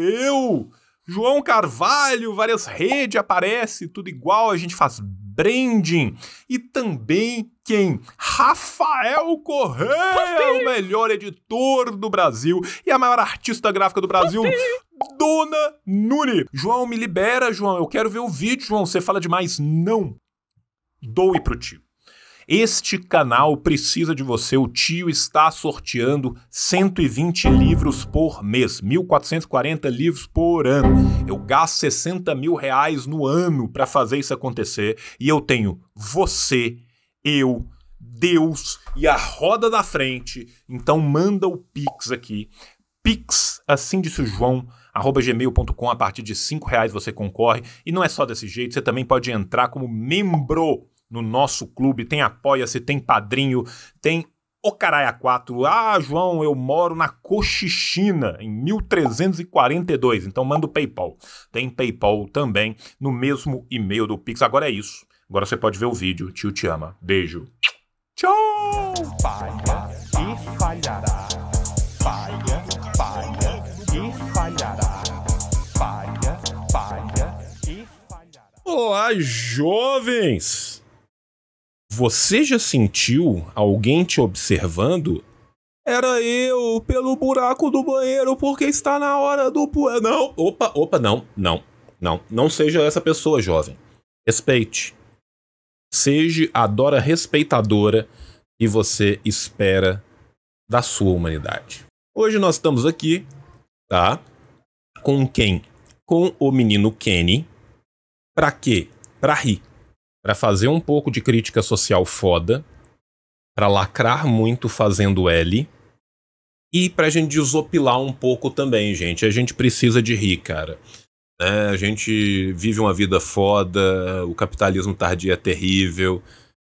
eu, João Carvalho, várias redes aparece, tudo igual, a gente faz branding. E também quem? Rafael Correia, o melhor editor do Brasil e a maior artista gráfica do Brasil. Dona Nuri João, me libera, João. Eu quero ver o vídeo, João. Você fala demais. Não. Doe pro tio. Este canal precisa de você. O tio está sorteando 120 livros por mês, 1.440 livros por ano. Eu gasto 60 mil reais no ano para fazer isso acontecer e eu tenho você, eu, Deus e a roda da frente. Então manda o Pix aqui. Pix, assim disse o João, arroba gmail.com, a partir de 5 reais você concorre. E não é só desse jeito, você também pode entrar como membro no nosso clube, tem apoia-se, tem padrinho, tem o Caraia 4. Ah, João, eu moro na Cochichina, em 1342. Então manda o PayPal. Tem PayPal também no mesmo e-mail do Pix. Agora é isso. Agora você pode ver o vídeo. Tio te ama. Beijo. Tchau! Falha e falhará. Falha, falha e falhará. Falha, falha e falhará. Olá, jovens! Você já sentiu alguém te observando? Era eu, pelo buraco do banheiro, porque está na hora do pu... Não, opa, opa, não, não, não. Não seja essa pessoa, jovem. Respeite. Seja a Dora respeitadora que você espera da sua humanidade. Hoje nós estamos aqui, tá? Com quem? Com o menino Kenny. Pra quê? Pra rir para fazer um pouco de crítica social foda, para lacrar muito fazendo L e pra gente desopilar um pouco também, gente. A gente precisa de rir, cara. É, a gente vive uma vida foda, o capitalismo tardio é terrível.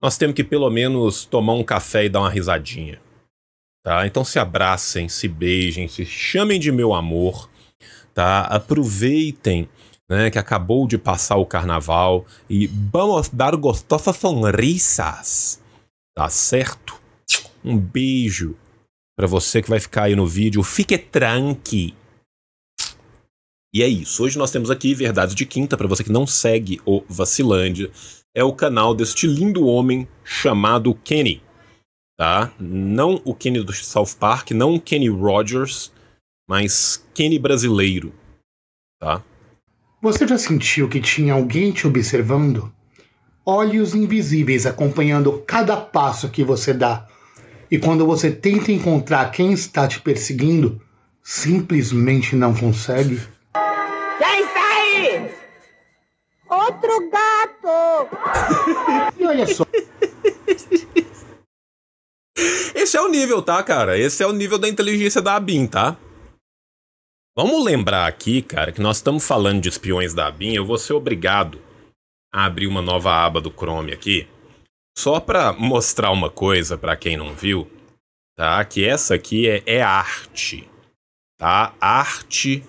Nós temos que pelo menos tomar um café e dar uma risadinha. Tá? Então se abracem, se beijem, se chamem de meu amor, tá? Aproveitem né, que acabou de passar o carnaval e vamos dar gostosas sonrisas. Tá certo? Um beijo para você que vai ficar aí no vídeo. Fique tranqui. E é isso. Hoje nós temos aqui Verdades de Quinta para você que não segue o Vacilândia. É o canal deste lindo homem chamado Kenny, tá? Não o Kenny do South Park, não o Kenny Rogers, mas Kenny brasileiro, tá? Você já sentiu que tinha alguém te observando? Olhos invisíveis acompanhando cada passo que você dá. E quando você tenta encontrar quem está te perseguindo, simplesmente não consegue? Quem está aí? Outro gato! e olha só. Esse é o nível, tá, cara? Esse é o nível da inteligência da Abin, tá? Vamos lembrar aqui, cara, que nós estamos falando de espiões da Abin. Eu vou ser obrigado a abrir uma nova aba do Chrome aqui, só para mostrar uma coisa para quem não viu, tá? Que essa aqui é, é arte, tá? Arte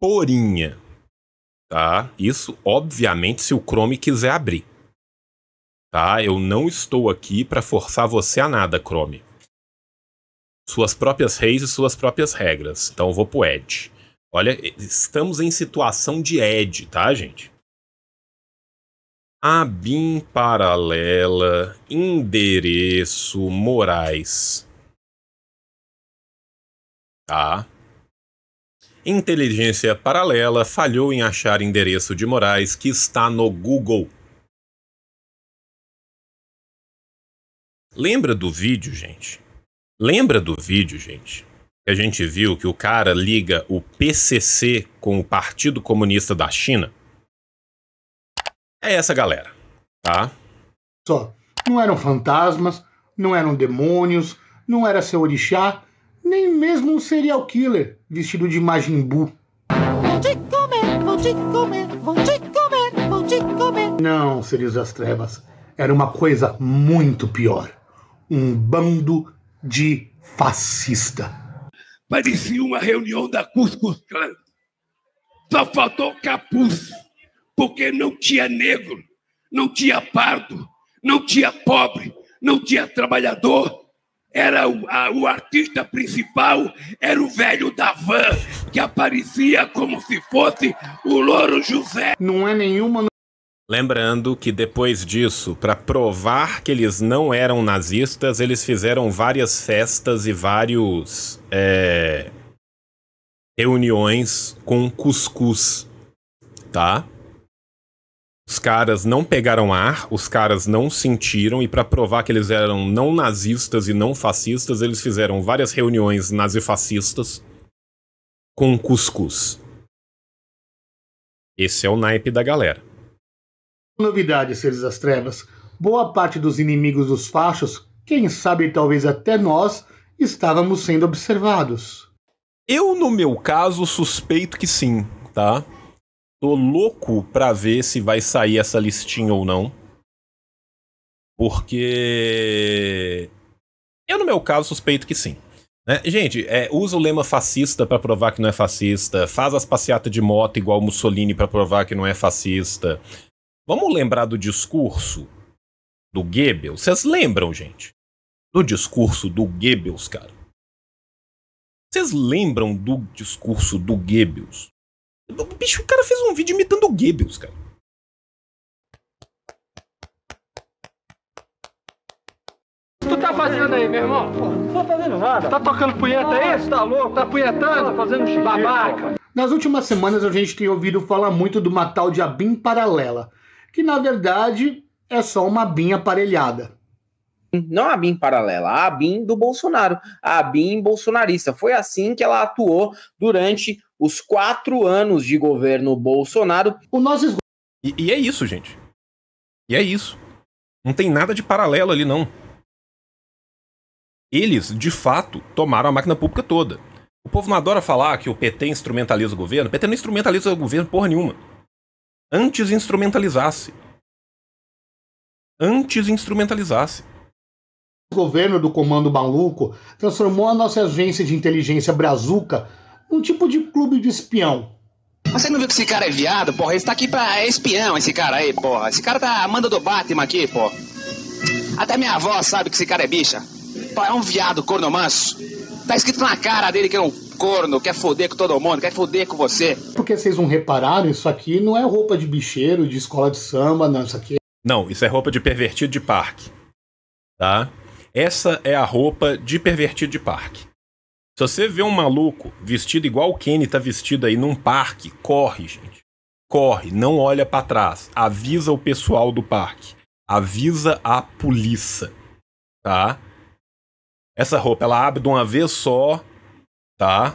porinha, tá? Isso, obviamente, se o Chrome quiser abrir, tá? Eu não estou aqui para forçar você a nada, Chrome suas próprias reis e suas próprias regras. Então eu vou pro Ed. Olha, estamos em situação de Ed, tá, gente? Abim paralela, endereço, morais. Tá? Inteligência paralela falhou em achar endereço de Moraes que está no Google. Lembra do vídeo, gente? Lembra do vídeo, gente? Que a gente viu que o cara liga o PCC com o Partido Comunista da China? É essa galera, tá? Só. Não eram fantasmas, não eram demônios, não era seu orixá, nem mesmo um serial killer vestido de Majin Buu. Vou te comer, vou te comer, vou te comer, vou te comer. Não, serios das trevas. Era uma coisa muito pior. Um bando de fascista. Parecia uma reunião da Cuscus Clan. Só faltou capuz, porque não tinha negro, não tinha pardo, não tinha pobre, não tinha trabalhador. Era o, a, o artista principal era o velho da van, que aparecia como se fosse o Louro José. Não é nenhuma Lembrando que depois disso, para provar que eles não eram nazistas, eles fizeram várias festas e vários é, reuniões com cuscuz, tá? Os caras não pegaram ar, os caras não sentiram, e para provar que eles eram não nazistas e não fascistas, eles fizeram várias reuniões nazifascistas com cuscuz. Esse é o naipe da galera novidade, seres das trevas. Boa parte dos inimigos dos fachos, quem sabe talvez até nós, estávamos sendo observados. Eu, no meu caso, suspeito que sim, tá? Tô louco pra ver se vai sair essa listinha ou não. Porque. Eu, no meu caso, suspeito que sim. Né? Gente, é, usa o lema fascista para provar que não é fascista. Faz as passeatas de moto igual Mussolini para provar que não é fascista. Vamos lembrar do discurso do Goebbels? Vocês lembram, gente? Do discurso do Goebbels, cara. Vocês lembram do discurso do Goebbels? O bicho, o cara fez um vídeo imitando o Goebbels, cara. Tu tá fazendo aí, meu irmão? não tô fazendo nada. Tá tocando punheta aí? Você tá louco? Tá punhetando? Tá fazendo xixi. Babaca. Nas últimas semanas a gente tem ouvido falar muito de uma tal de Abim Paralela que na verdade é só uma BIM aparelhada. Não a BIM paralela, a BIM do Bolsonaro, a BIM bolsonarista. Foi assim que ela atuou durante os quatro anos de governo Bolsonaro. O nosso e, e é isso, gente. E é isso. Não tem nada de paralelo ali, não. Eles, de fato, tomaram a máquina pública toda. O povo não adora falar que o PT instrumentaliza o governo. O PT não instrumentaliza o governo porra nenhuma antes instrumentalizasse. Antes instrumentalizasse. O governo do Comando Maluco transformou a nossa agência de inteligência brazuca num tipo de clube de espião. Você não viu que esse cara é viado, porra? Ele tá aqui pra é espião, esse cara aí, porra. Esse cara tá manda do Batman aqui, porra. Até minha avó sabe que esse cara é bicha. Pô, é um viado manso. Tá escrito na cara dele que é um corno, quer foder com todo mundo, quer foder com você. Porque vocês não repararam, isso aqui não é roupa de bicheiro, de escola de samba, não, isso aqui. É não, isso é roupa de pervertido de parque. Tá? Essa é a roupa de pervertido de parque. Se você vê um maluco vestido igual o Kenny tá vestido aí num parque, corre, gente. Corre, não olha para trás. Avisa o pessoal do parque. Avisa a polícia, tá? Essa roupa ela abre de uma vez só, tá?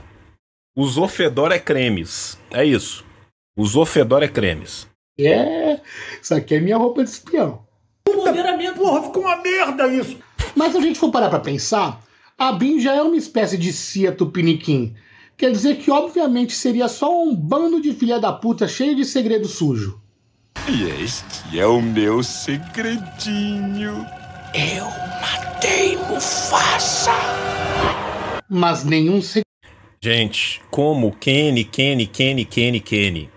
Usou Fedora é cremes. É isso. Usou Fedora é cremes. É. Isso aqui é minha roupa de espião. Puta, Puta porra, ficou uma merda isso. Mas se a gente for parar pra pensar, a BIM já é uma espécie de CIA tupiniquim. Quer dizer que, obviamente, seria só um bando de filha da puta cheio de segredo sujo. E este é o meu segredinho. Eu matei Mufasa. Mas nenhum segredo Gente, como Kenny, Kenny, Kenny, Kenny, Kenny.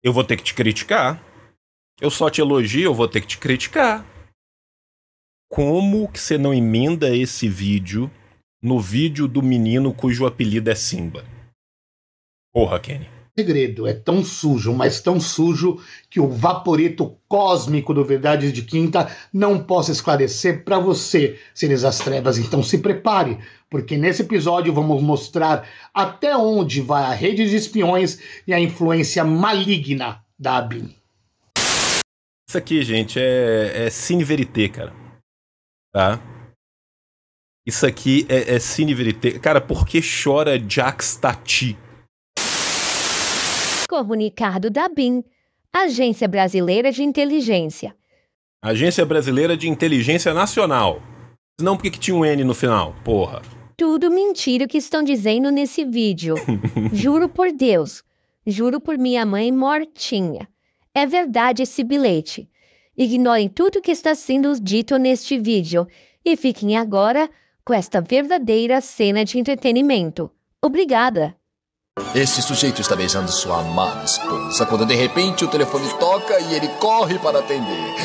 Eu vou ter que te criticar. Eu só te elogio, eu vou ter que te criticar. Como que você não emenda esse vídeo no vídeo do menino cujo apelido é Simba? Porra, Kenny segredo, é tão sujo, mas tão sujo que o vaporito cósmico do Verdade de Quinta não possa esclarecer para você, seres as trevas. Então se prepare, porque nesse episódio vamos mostrar até onde vai a rede de espiões e a influência maligna da Abin. Isso aqui, gente, é, é Cine Verité, cara. Tá? Isso aqui é, é Cine Verité. Cara, por que chora Jack Tati? comunicado da BIM, Agência Brasileira de Inteligência. Agência Brasileira de Inteligência Nacional. Não porque tinha um N no final, porra. Tudo mentira que estão dizendo nesse vídeo. Juro por Deus. Juro por minha mãe mortinha. É verdade esse bilhete. Ignorem tudo que está sendo dito neste vídeo e fiquem agora com esta verdadeira cena de entretenimento. Obrigada! Esse sujeito está beijando sua amada esposa quando de repente o telefone toca e ele corre para atender.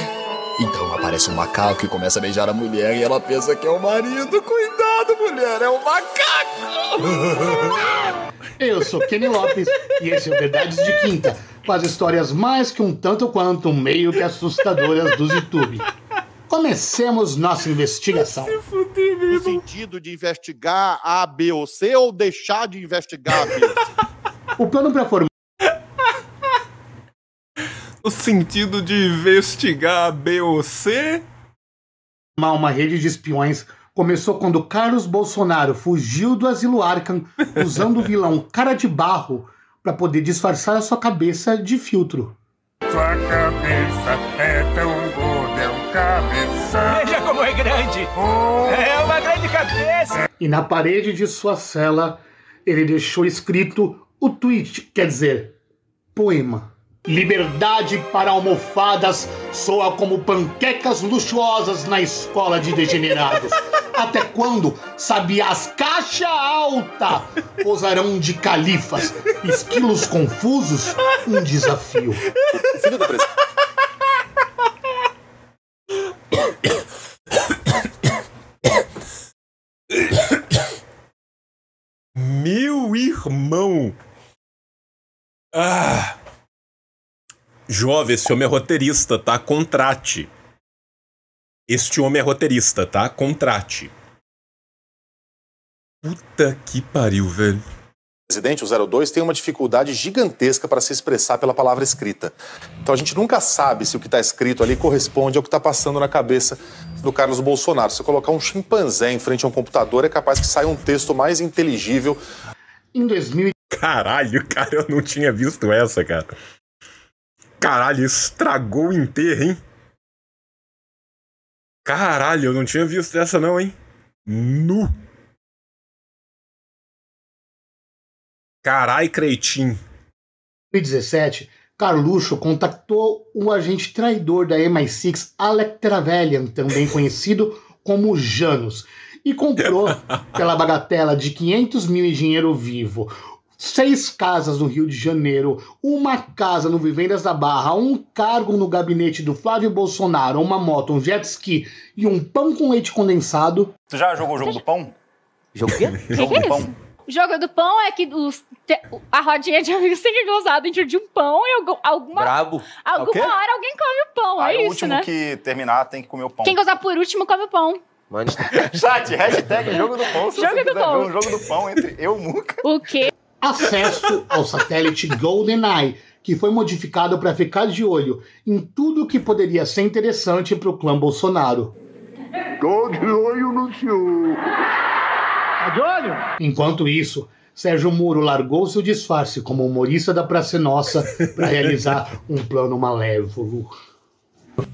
Então aparece um macaco e começa a beijar a mulher e ela pensa que é o marido. Cuidado, mulher, é o um macaco! Eu sou Kenny Lopes e esse é o Verdades de Quinta, com as histórias mais que um tanto quanto meio que assustadoras do YouTube. Comecemos nossa investigação. Se fuder, meu irmão. No sentido de investigar A, B ou C ou deixar de investigar A, B ou C? O plano para formar no sentido de investigar a BOC? Uma rede de espiões começou quando Carlos Bolsonaro fugiu do asilo Arkham usando o vilão Cara de Barro para poder disfarçar a sua cabeça de filtro. Sua cabeça é tão Veja como é grande! Oh. É uma grande cabeça! E na parede de sua cela, ele deixou escrito o tweet, quer dizer, poema. Liberdade para almofadas soa como panquecas luxuosas na escola de degenerados. Até quando sabias caixa alta posarão de califas, esquilos confusos, um desafio. Filho do presidência. Meu irmão! Ah! Jovem, esse homem é roteirista, tá? Contrate. Este homem é roteirista, tá? Contrate. Puta que pariu, velho presidente, o 02, tem uma dificuldade gigantesca para se expressar pela palavra escrita. Então a gente nunca sabe se o que está escrito ali corresponde ao que está passando na cabeça do Carlos Bolsonaro. Se colocar um chimpanzé em frente a um computador, é capaz que saia um texto mais inteligível. Em 2000. Caralho, cara, eu não tinha visto essa, cara. Caralho, estragou o enterro, hein? Caralho, eu não tinha visto essa, não, hein? Nu! Carai, Creitinho. Em 2017, Carluxo contactou o agente traidor da MI6, Alec Trevelyan, também conhecido como Janus, e comprou, pela bagatela de 500 mil em dinheiro vivo, seis casas no Rio de Janeiro, uma casa no Vivendas da Barra, um cargo no gabinete do Flávio Bolsonaro, uma moto, um jet ski e um pão com leite condensado. Tu já jogou o jogo do pão? Jogo o quê? Jogo do é pão. O jogo do pão é que os, te, a rodinha de amigos tem que gozar é dentro de um pão e alguma, Brabo. alguma hora alguém come o pão. Aí é o isso, último né? que terminar tem que comer o pão. Quem gozar por último come o pão. Mande. Chat, hashtag jogo do pão. Se jogo do pão. um jogo do pão entre eu nunca. O quê? Acesso ao satélite GoldenEye, que foi modificado para ficar de olho em tudo que poderia ser interessante para o clã Bolsonaro. Tô de olho no senhor. Tá de olho? Enquanto isso, Sérgio Muro largou seu disfarce como humorista da Praça Nossa para realizar um plano malévolo.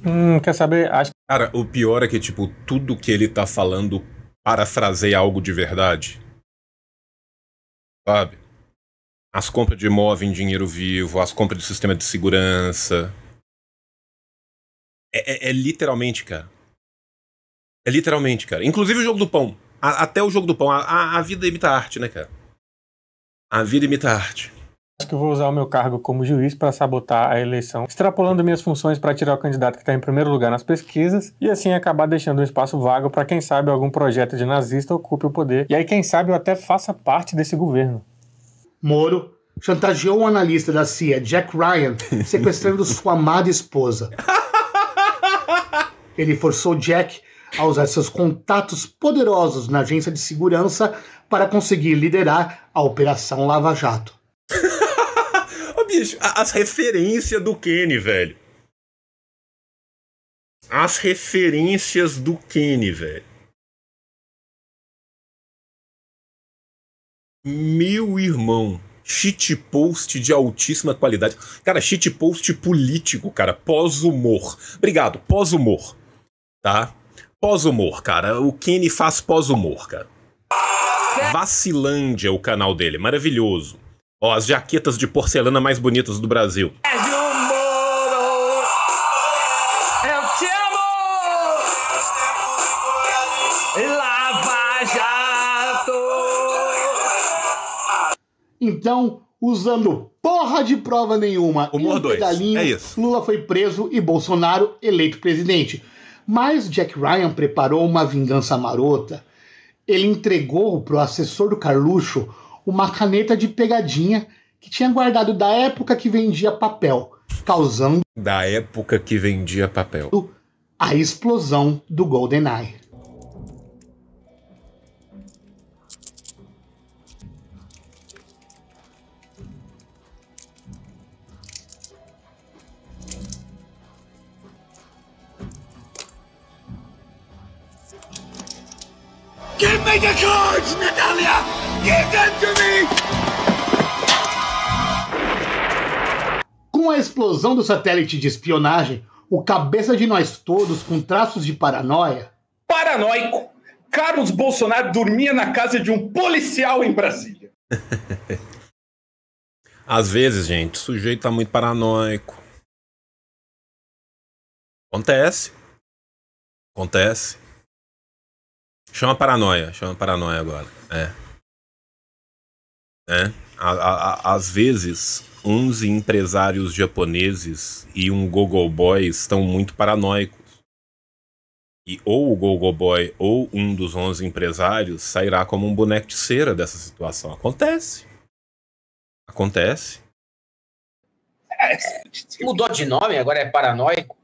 Hum, quer saber? Acho... Cara, o pior é que, tipo, tudo que ele tá falando parafraseia algo de verdade. Sabe? As compras de imóvel em dinheiro vivo, as compras de sistema de segurança. É, é, é literalmente, cara. É literalmente, cara. Inclusive o jogo do pão. A, até o jogo do pão. A, a, vida imita a arte, né, cara? A vida imita a arte. Acho que eu vou usar o meu cargo como juiz para sabotar a eleição, extrapolando minhas funções para tirar o candidato que está em primeiro lugar nas pesquisas e assim acabar deixando um espaço vago para quem sabe algum projeto de nazista ocupe o poder. E aí, quem sabe, eu até faça parte desse governo. Moro chantageou um analista da CIA, Jack Ryan, sequestrando sua amada esposa. Ele forçou Jack a usar seus contatos poderosos na agência de segurança para conseguir liderar a Operação Lava Jato. Ô, bicho, as referências do Kenny, velho. As referências do Kenny, velho. Meu irmão, post de altíssima qualidade. Cara, post político, cara, pós-humor. Obrigado, pós-humor. Tá? Pós-humor, cara. O Kenny faz pós-humor, cara. É. Vacilândia, é o canal dele. Maravilhoso. Ó, as jaquetas de porcelana mais bonitas do Brasil. Então, usando porra de prova nenhuma Humor e um dois. pedalinho, é Lula foi preso e Bolsonaro eleito presidente. Mas Jack Ryan preparou uma vingança marota. Ele entregou para o assessor do Carluxo uma caneta de pegadinha que tinha guardado da época que vendia papel, causando. Da época que vendia papel. A explosão do GoldenEye. didn't make medalha, cards, Natalia! Give them to me! Com a explosão do satélite de espionagem, o cabeça de nós todos com traços de paranoia. Paranoico! Carlos Bolsonaro dormia na casa de um policial em Brasília. Às vezes, gente, o sujeito tá muito paranoico. Acontece. Acontece. Chama paranoia, chama paranoia agora. É. É. À, à, às vezes, 11 empresários japoneses e um Google Boy estão muito paranoicos. E ou o Google Boy ou um dos 11 empresários sairá como um boneco de cera dessa situação. Acontece. Acontece. É, mudou de nome, agora é paranoico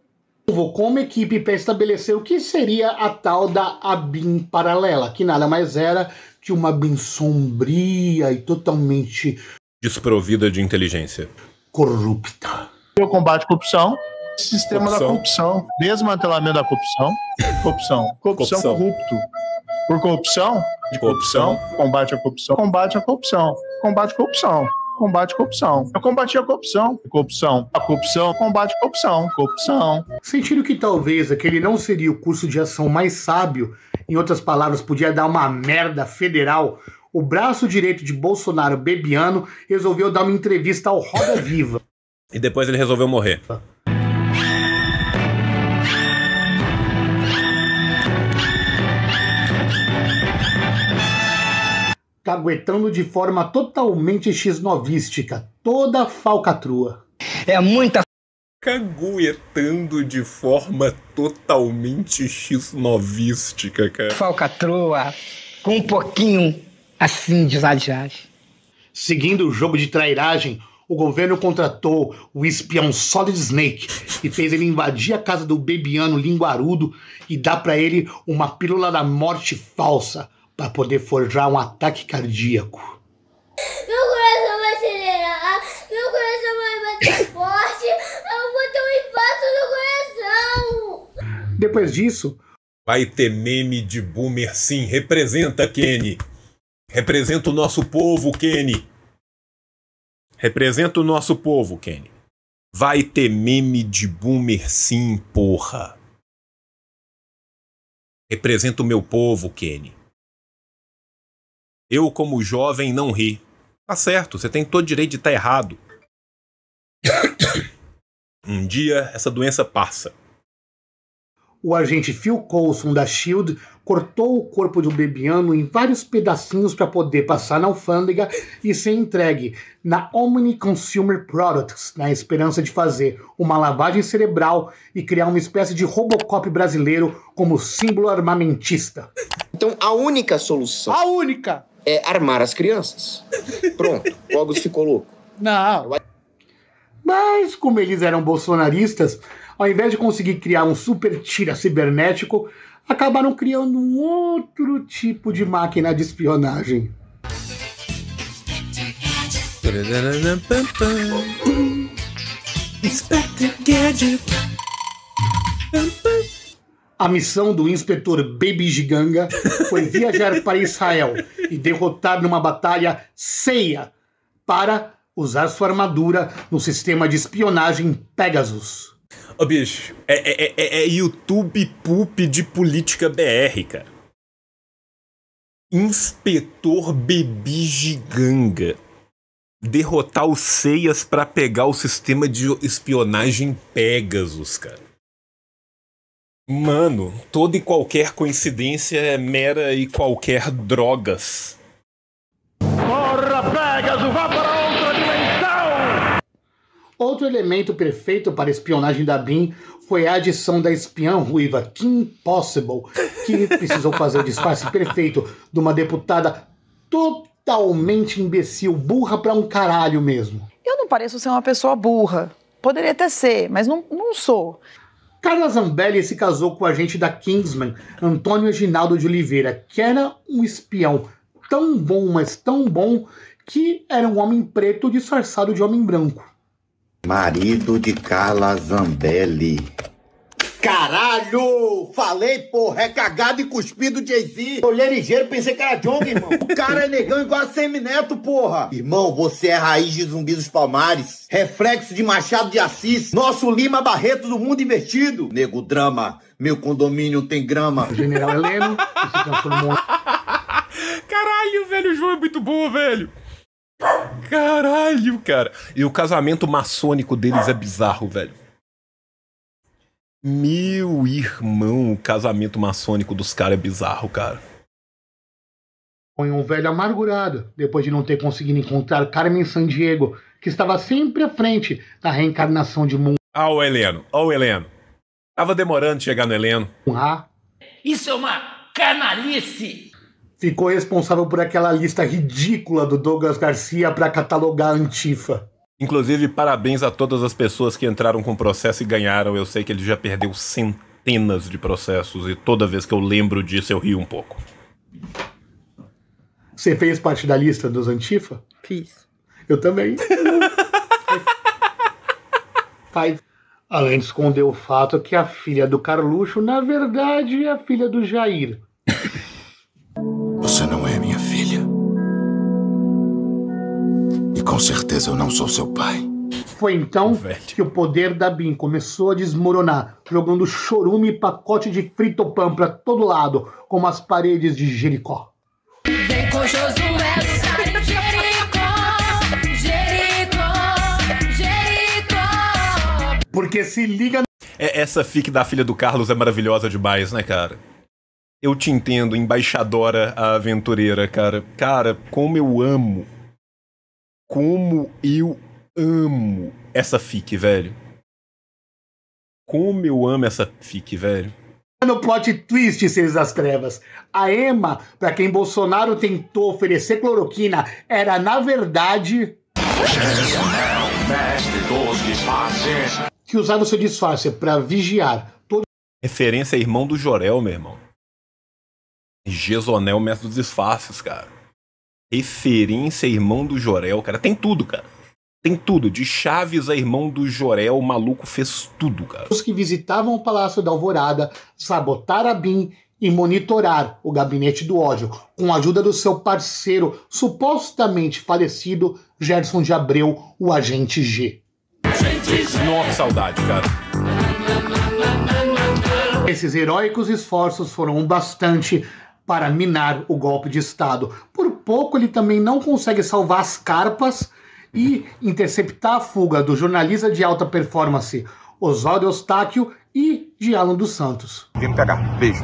como equipe para estabelecer o que seria a tal da ABIN paralela, que nada mais era que uma ABIN sombria e totalmente desprovida de inteligência, corrupta. Eu combate corrupção, sistema corrupção. da corrupção, desmantelamento da corrupção, corrupção, corrupção, corrupção. corrupto. Por corrupção, de corrupção, corrupção, combate à corrupção, combate à corrupção, combate à corrupção combate à corrupção. Eu combati a corrupção, corrupção, a corrupção, combate à corrupção, corrupção. Sentindo que talvez aquele não seria o curso de ação mais sábio, em outras palavras, podia dar uma merda federal o braço direito de Bolsonaro, Bebiano, resolveu dar uma entrevista ao Roda Viva. E depois ele resolveu morrer. Tá. caguetando tá de forma totalmente x-novística, toda falcatrua. É muita caguetando de forma totalmente x-novística, cara. Falcatrua, com um pouquinho assim de zadiagem. Seguindo o jogo de trairagem, o governo contratou o espião Solid Snake e fez ele invadir a casa do bebiano linguarudo e dar para ele uma pílula da morte falsa, para poder forjar um ataque cardíaco. Meu coração vai acelerar, meu coração vai bater forte, eu vou ter um infarto no coração. Depois disso, vai ter meme de boomer sim, representa Kenny. Representa o nosso povo, Kenny. Representa o nosso povo, Kenny. Vai ter meme de boomer sim, porra. Representa o meu povo, Kenny. Eu, como jovem, não ri. Tá certo, você tem todo direito de estar tá errado. Um dia essa doença passa. O agente Phil Coulson da Shield cortou o corpo do Bebiano em vários pedacinhos para poder passar na alfândega e ser entregue na Omni Consumer Products, na esperança de fazer uma lavagem cerebral e criar uma espécie de Robocop brasileiro como símbolo armamentista. Então, a única solução. A única! é armar as crianças. Pronto, logo ficou louco. Não. Mas como eles eram bolsonaristas, ao invés de conseguir criar um super tira cibernético, acabaram criando um outro tipo de máquina de espionagem. Gadget. A missão do inspetor Baby Giganga foi viajar para Israel e derrotar numa batalha ceia para usar sua armadura no sistema de espionagem Pegasus. Ô oh, bicho, é, é, é, é YouTube poop de política BR, cara. Inspetor Baby Giganga derrotar os Ceias para pegar o sistema de espionagem Pegasus, cara. Mano, toda e qualquer coincidência é mera e qualquer drogas. Porra, Pegasus, vá para outra dimensão! Outro elemento perfeito para a espionagem da BIM foi a adição da espiã ruiva Kim Possible, que precisou fazer o disfarce perfeito de uma deputada totalmente imbecil, burra pra um caralho mesmo. Eu não pareço ser uma pessoa burra. Poderia até ser, mas não, não sou. Carla Zambelli se casou com o agente da Kingsman, Antônio Ginaldo de Oliveira, que era um espião tão bom, mas tão bom, que era um homem preto disfarçado de homem branco. Marido de Carla Zambelli Caralho! Falei, porra, é cagado e cuspido Jay-Z. Olhei ligeiro, pensei que era Jong, irmão. O cara é negão igual a Semineto, porra. Irmão, você é raiz de zumbi dos palmares. Reflexo de Machado de Assis. Nosso Lima Barreto do mundo invertido. Nego drama, meu condomínio tem grama. O general Heleno é é Caralho, velho, o João é muito bom, velho. Caralho, cara. E o casamento maçônico deles é bizarro, velho. Meu irmão, o casamento maçônico dos caras é bizarro, cara. Põe um velho amargurado, depois de não ter conseguido encontrar Carmen Sandiego, que estava sempre à frente da reencarnação de mundo. Ah, o Heleno, ó o Heleno. Tava demorando de chegar no Heleno. Ah. Isso é uma canalice! Ficou responsável por aquela lista ridícula do Douglas Garcia para catalogar a Antifa. Inclusive, parabéns a todas as pessoas que entraram com o processo e ganharam. Eu sei que ele já perdeu centenas de processos e toda vez que eu lembro disso eu rio um pouco. Você fez parte da lista dos Antifa? Fiz. Eu também. Pai. Além de esconder o fato que a filha do Carluxo, na verdade, é a filha do Jair. Você não é Com certeza eu não sou seu pai. Foi então Velho. que o poder da Bin começou a desmoronar, jogando chorume e pacote de frito-pão para todo lado, como as paredes de Jericó. Vem com Josué, Jericó, Jericó, Jericó. Porque se liga. É, essa fic da filha do Carlos é maravilhosa demais, né, cara? Eu te entendo, embaixadora aventureira, cara. Cara, como eu amo como eu amo essa fic, velho. Como eu amo essa fic, velho. No plot twist, Seres das Trevas. A Emma, para quem Bolsonaro tentou oferecer cloroquina, era, na verdade. Que usava o seu disfarce para vigiar. Todo... Referência a irmão do Jorel, meu irmão. Gesonel, mestre dos disfarces, cara. Referência irmão do Jorel, cara. Tem tudo, cara. Tem tudo. De Chaves a irmão do Jorel, o maluco fez tudo, cara. Os que visitavam o Palácio da Alvorada, sabotaram a BIM e monitorar o gabinete do ódio, com a ajuda do seu parceiro supostamente falecido, Gerson de Abreu, o agente G. Nossa, saudade, cara. Esses heróicos esforços foram o bastante para minar o golpe de Estado, por pouco ele também não consegue salvar as carpas e interceptar a fuga do jornalista de alta performance Osório Eustáquio e de Alan dos Santos. Vem pegar, beijo.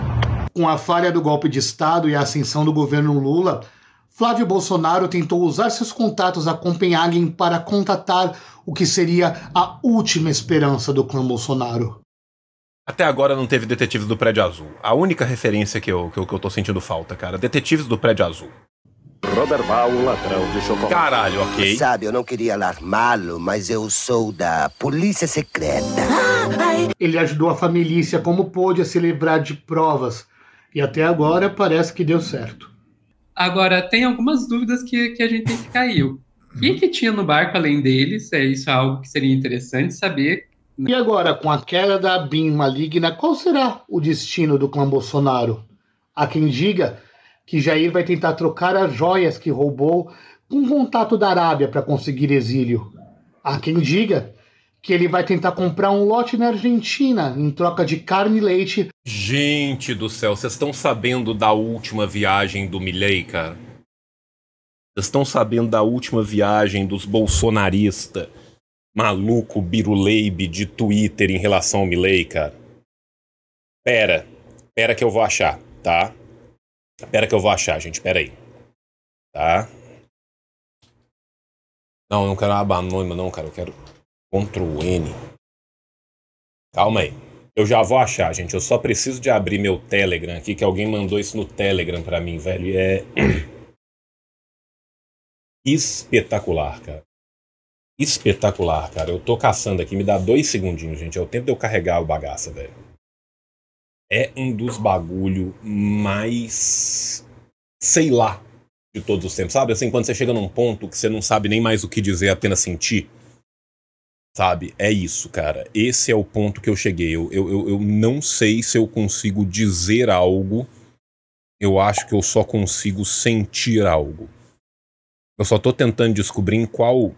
Com a falha do golpe de Estado e a ascensão do governo Lula, Flávio Bolsonaro tentou usar seus contatos a Copenhagen para contatar o que seria a última esperança do clã Bolsonaro. Até agora não teve Detetives do Prédio Azul. A única referência que eu, que eu, que eu tô sentindo falta, cara. Detetives do Prédio Azul. Roberval, ladrão de chocolate. Caralho, ok. Sabe, eu não queria alarmá-lo, mas eu sou da Polícia Secreta. Ele ajudou a família como pôde a se livrar de provas. E até agora parece que deu certo. Agora, tem algumas dúvidas que, que a gente tem que caiu. O que, que tinha no barco além deles? É isso é algo que seria interessante saber. Né? E agora, com a queda da BIM maligna, qual será o destino do clã Bolsonaro? Há quem diga que Jair vai tentar trocar as joias que roubou com contato da Arábia para conseguir exílio. Há quem diga que ele vai tentar comprar um lote na Argentina em troca de carne e leite. Gente do céu, vocês estão sabendo da última viagem do Milley, cara? Vocês estão sabendo da última viagem dos bolsonaristas maluco biruleibe de Twitter em relação ao Milley, cara? Pera, pera que eu vou achar, tá? Espera que eu vou achar, gente. Espera aí. Tá? Não, eu não quero aba anônima, não, cara. Eu quero Ctrl N. Calma aí. Eu já vou achar, gente. Eu só preciso de abrir meu Telegram aqui, que alguém mandou isso no Telegram pra mim, velho. É. Espetacular, cara. Espetacular, cara. Eu tô caçando aqui. Me dá dois segundinhos, gente. É o tempo de eu carregar o bagaça, velho é um dos bagulho mais. sei lá, de todos os tempos, sabe? Assim, quando você chega num ponto que você não sabe nem mais o que dizer, apenas sentir. Sabe? É isso, cara. Esse é o ponto que eu cheguei. Eu, eu, eu não sei se eu consigo dizer algo. Eu acho que eu só consigo sentir algo. Eu só tô tentando descobrir em qual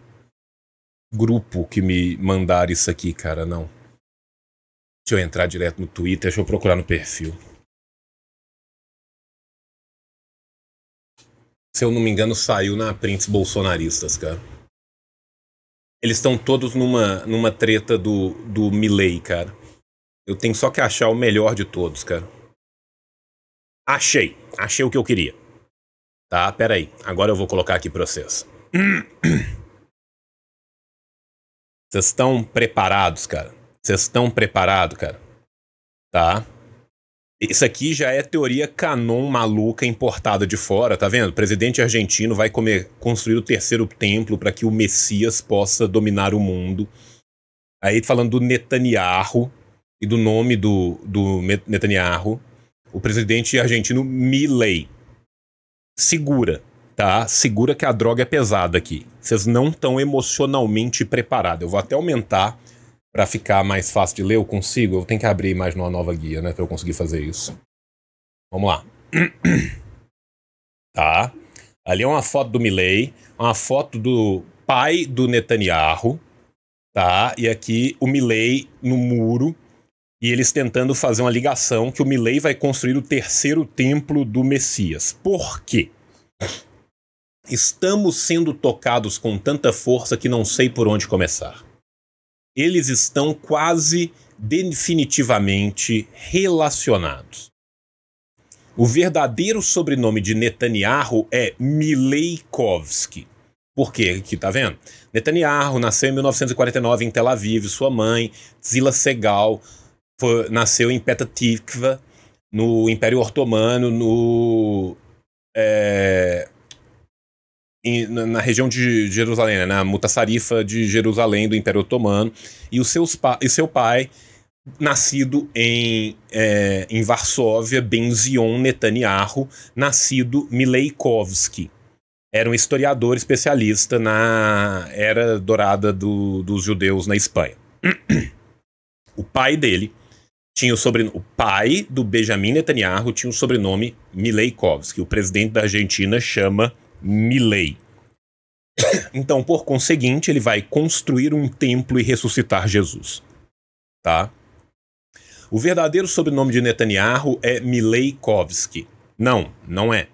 grupo que me mandar isso aqui, cara. Não. Deixa eu entrar direto no Twitter, deixa eu procurar no perfil. Se eu não me engano, saiu na Prints Bolsonaristas, cara. Eles estão todos numa, numa treta do, do Milley, cara. Eu tenho só que achar o melhor de todos, cara. Achei. Achei o que eu queria. Tá, peraí. Agora eu vou colocar aqui pra vocês. Vocês estão preparados, cara? Vocês estão preparados, cara? Tá? Isso aqui já é teoria canon maluca importada de fora, tá vendo? O presidente argentino vai comer, construir o terceiro templo para que o Messias possa dominar o mundo. Aí falando do Netanyahu e do nome do, do Netanyahu, o presidente argentino Milley. Segura, tá? Segura que a droga é pesada aqui. Vocês não estão emocionalmente preparados. Eu vou até aumentar para ficar mais fácil de ler, eu consigo? Eu tenho que abrir mais uma nova guia, né, para eu conseguir fazer isso. Vamos lá. Tá? Ali é uma foto do Milley, uma foto do pai do Netanyahu, tá? E aqui o Milley no muro e eles tentando fazer uma ligação que o Milley vai construir o terceiro templo do Messias. Por quê? Estamos sendo tocados com tanta força que não sei por onde começar eles estão quase definitivamente relacionados. O verdadeiro sobrenome de Netanyahu é Mileikovsky. Por quê? Aqui, tá vendo? Netanyahu nasceu em 1949 em Tel Aviv. Sua mãe, Zila Segal, foi, nasceu em Petatikva, no Império Otomano, no é, na, região de Jerusalém, né, na Mutassarifa de Jerusalém, do Império Otomano, e, os seus e seu pai, nascido em, é, em Varsóvia, Benzion Netanyahu, nascido Mileikovski. Era um historiador especialista na Era Dourada do, dos Judeus na Espanha. o pai dele tinha o sobrenome. O pai do Benjamin Netanyahu tinha o sobrenome Mileikovski. O presidente da Argentina chama Milley. Então, por conseguinte, ele vai construir um templo e ressuscitar Jesus. Tá? O verdadeiro sobrenome de Netanyahu é Mileikovski. Não, não é.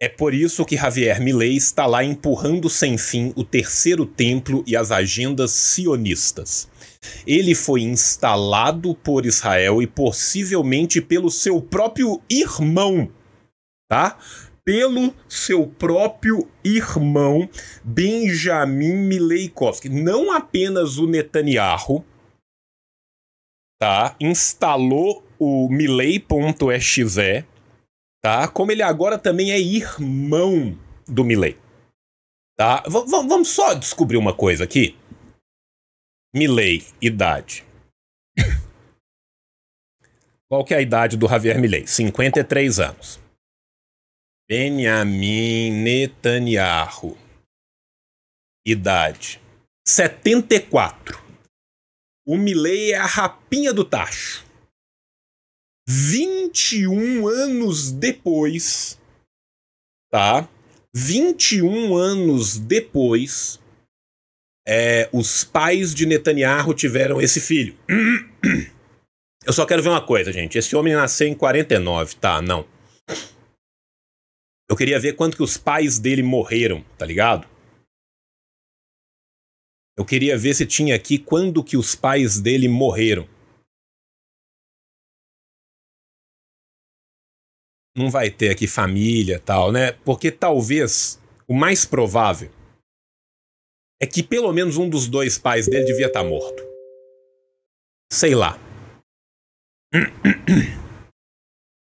É por isso que Javier Milei está lá empurrando sem fim o terceiro templo e as agendas sionistas. Ele foi instalado por Israel e possivelmente pelo seu próprio irmão, tá? pelo seu próprio irmão Benjamin Mileikovski. Não apenas o Netanyahu tá, instalou o Milley.exe, tá? Como ele agora também é irmão do Milei, Tá? V vamos só descobrir uma coisa aqui. Milei idade. Qual que é a idade do Javier Milley? 53 anos. Benjamin Netanyahu. Idade: 74. O Milley é a rapinha do tacho. 21 anos depois, tá? 21 anos depois, é, os pais de Netanyahu tiveram esse filho. Eu só quero ver uma coisa, gente. Esse homem nasceu em 49, tá? Não. Eu queria ver quanto que os pais dele morreram, tá ligado? Eu queria ver se tinha aqui quando que os pais dele morreram. Não vai ter aqui família tal, né? Porque talvez o mais provável é que pelo menos um dos dois pais dele devia estar tá morto. Sei lá.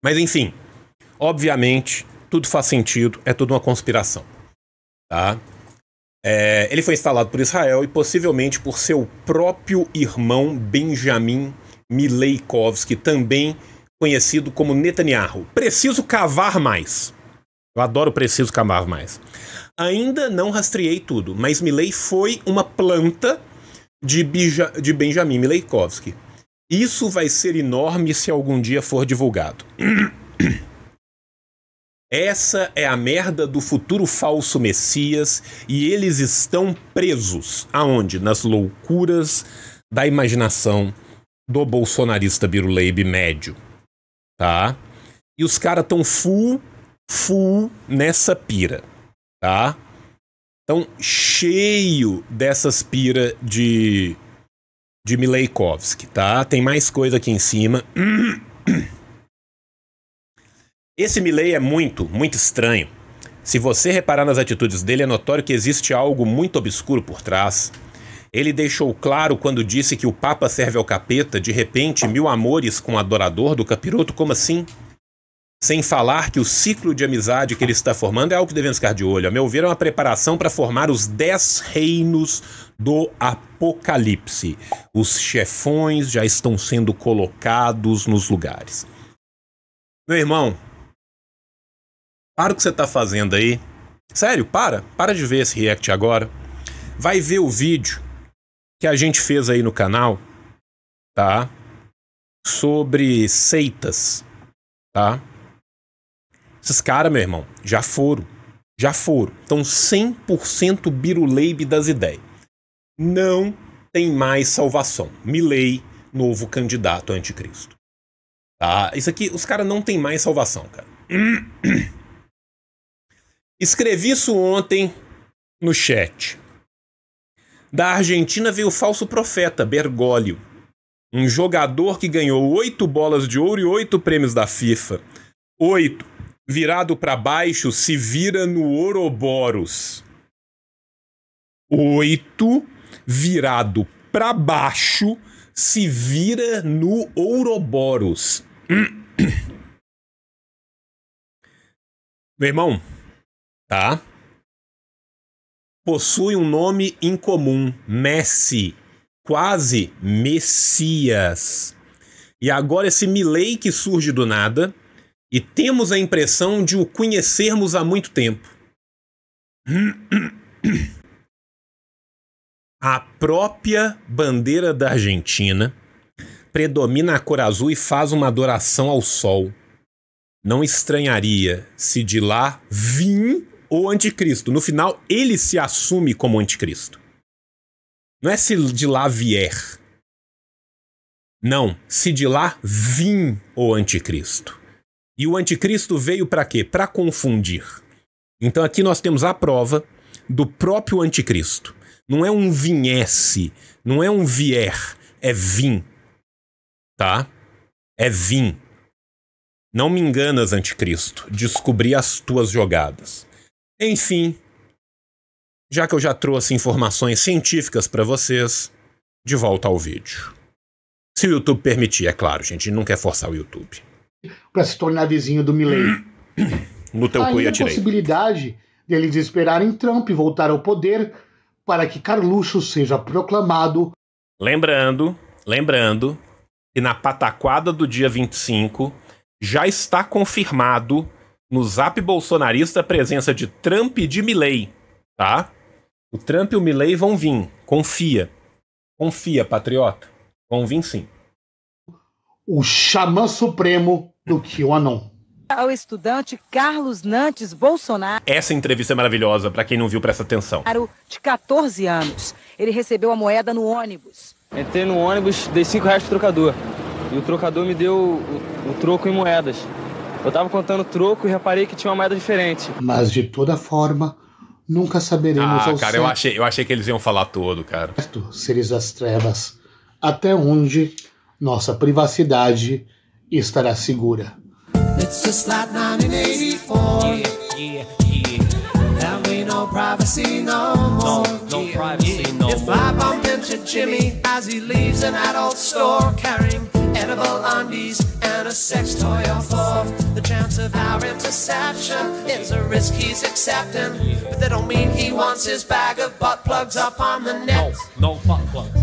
Mas enfim, obviamente, tudo faz sentido, é tudo uma conspiração. Tá? É, ele foi instalado por Israel e possivelmente por seu próprio irmão Benjamin Mileikovski, também conhecido como Netanyahu. Preciso cavar mais. Eu adoro preciso cavar mais. Ainda não rastreei tudo, mas Milei foi uma planta de, Bija, de Benjamin Mileikovski. Isso vai ser enorme se algum dia for divulgado. Essa é a merda do futuro falso Messias e eles estão presos. Aonde? Nas loucuras da imaginação do bolsonarista Biruleibe médio. Tá? E os caras estão full, full nessa pira. Tá? Estão cheio dessas pira de, de Mileikovski, tá? Tem mais coisa aqui em cima. Esse Milley é muito, muito estranho. Se você reparar nas atitudes dele, é notório que existe algo muito obscuro por trás. Ele deixou claro quando disse que o Papa serve ao capeta, de repente, mil amores com o adorador do capiroto, como assim? Sem falar que o ciclo de amizade que ele está formando é algo que devemos ficar de olho. A meu ver, é uma preparação para formar os dez reinos do Apocalipse. Os chefões já estão sendo colocados nos lugares. Meu irmão, para o que você está fazendo aí. Sério, para. Para de ver esse react agora. Vai ver o vídeo que a gente fez aí no canal, tá? Sobre seitas, tá? Esses caras, meu irmão, já foram. Já foram. Estão 100% biruleibe das ideias. Não tem mais salvação. Milei, novo candidato anticristo. Tá? Isso aqui, os caras não tem mais salvação, cara. Escrevi isso ontem no chat. Da Argentina veio o falso profeta Bergoglio, um jogador que ganhou oito bolas de ouro e oito prêmios da FIFA. Oito. Virado para baixo, se vira no Ouroboros. Oito. Virado para baixo, se vira no Ouroboros. Meu irmão, tá? Possui um nome incomum, Messi, quase Messias. E agora esse Milley que surge do nada e temos a impressão de o conhecermos há muito tempo. A própria bandeira da Argentina predomina a cor azul e faz uma adoração ao sol. Não estranharia se de lá vim o anticristo. No final, ele se assume como anticristo. Não é se de lá vier. Não, se de lá vim o anticristo. E o anticristo veio para quê? Para confundir. Então aqui nós temos a prova do próprio anticristo. Não é um vinhesse, não é um vier, é vim. Tá? É vim. Não me enganas, anticristo. Descobri as tuas jogadas. Enfim, já que eu já trouxe informações científicas para vocês, de volta ao vídeo. Se o YouTube permitir, é claro, gente, não quer forçar o YouTube. Para se tornar vizinho do Milley. No teu cu e atirei. a possibilidade deles esperarem Trump voltar ao poder para que Carluxo seja proclamado. Lembrando, lembrando que na pataquada do dia 25 já está confirmado no zap bolsonarista a presença de Trump e de Milley, tá? O Trump e o Milley vão vir, confia. Confia, patriota. Vão vir sim. O xamã supremo do QAnon. Ao estudante Carlos Nantes Bolsonaro. Essa entrevista é maravilhosa, para quem não viu, presta atenção. De 14 anos. Ele recebeu a moeda no ônibus. Entrei no ônibus, dei 5 reais pro trocador. E o trocador me deu o, o troco em moedas. Eu estava contando troco e reparei que tinha uma moeda diferente. Mas de toda forma, nunca saberemos ah, ao cara, certo. eu achei, eu achei que eles iam falar todo, cara. Certo, seres das trevas, até onde nossa privacidade estará segura. It's just like 1984. Yeah, yeah, yeah. There ain't no privacy no more. No, no privacy yeah. no if more. If I bump into Jimmy as he leaves an adult store carrying edible undies, and a sex toy or four. The chance of our interception is a risk he's accepting, but that don't mean he wants his bag of butt plugs up on the net. No, no butt plugs.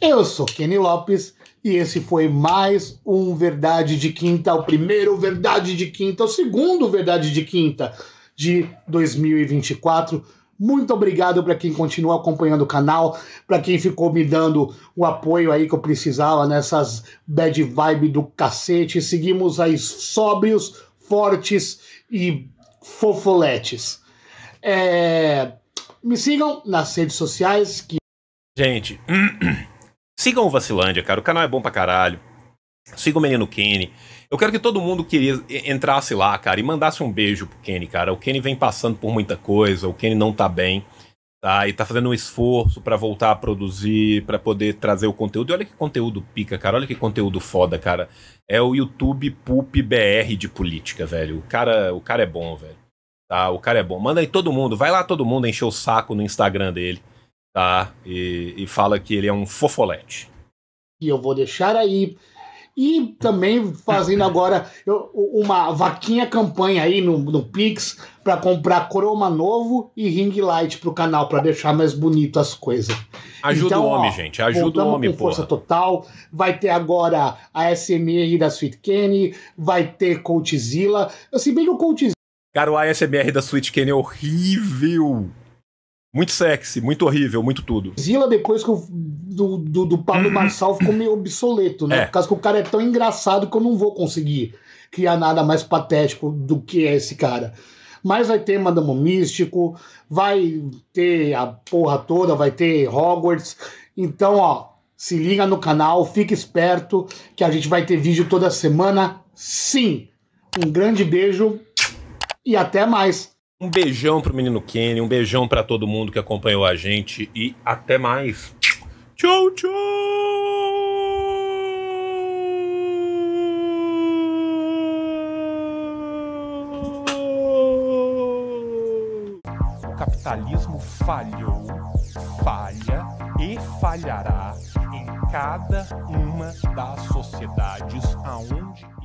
Eu sou Kenny Lopes. E esse foi mais um Verdade de Quinta, o primeiro Verdade de Quinta, o segundo Verdade de Quinta de 2024. Muito obrigado para quem continua acompanhando o canal, para quem ficou me dando o apoio aí que eu precisava nessas bad vibe do cacete. Seguimos aí sóbrios, fortes e fofoletes. É... Me sigam nas redes sociais que. Gente, sigam o Vacilândia, cara. O canal é bom pra caralho. Siga o menino Kenny. Eu quero que todo mundo queria, entrasse lá, cara, e mandasse um beijo pro Kenny, cara. O Kenny vem passando por muita coisa, o Kenny não tá bem, tá? E tá fazendo um esforço para voltar a produzir, para poder trazer o conteúdo. E olha que conteúdo pica, cara. Olha que conteúdo foda, cara. É o YouTube Pup BR de política, velho. O cara, o cara é bom, velho. Tá? O cara é bom. Manda aí todo mundo, vai lá todo mundo encher o saco no Instagram dele, tá? E, e fala que ele é um fofolete. E eu vou deixar aí e também fazendo agora uma vaquinha campanha aí no, no Pix para comprar croma novo e ring light pro canal, para deixar mais bonito as coisas. Ajuda então, o homem, ó, gente. Ajuda o homem, com força total. Vai ter agora a SMR da Sweet Kenny, vai ter Coachzilla. Se assim, bem que o Coachzilla... Cara, o ASMR da Sweet Kenny é horrível. Muito sexy, muito horrível, muito tudo. Zila, depois que o do, do, do Pablo uhum. Marçal, ficou meio obsoleto, né? É. Por causa que o cara é tão engraçado que eu não vou conseguir criar nada mais patético do que é esse cara. Mas vai ter Madame Místico, vai ter a porra toda, vai ter Hogwarts. Então, ó, se liga no canal, fique esperto, que a gente vai ter vídeo toda semana, sim. Um grande beijo e até mais. Um beijão pro menino Kenny, um beijão para todo mundo que acompanhou a gente e até mais. Tchau, tchau! O capitalismo falhou, falha e falhará em cada uma das sociedades aonde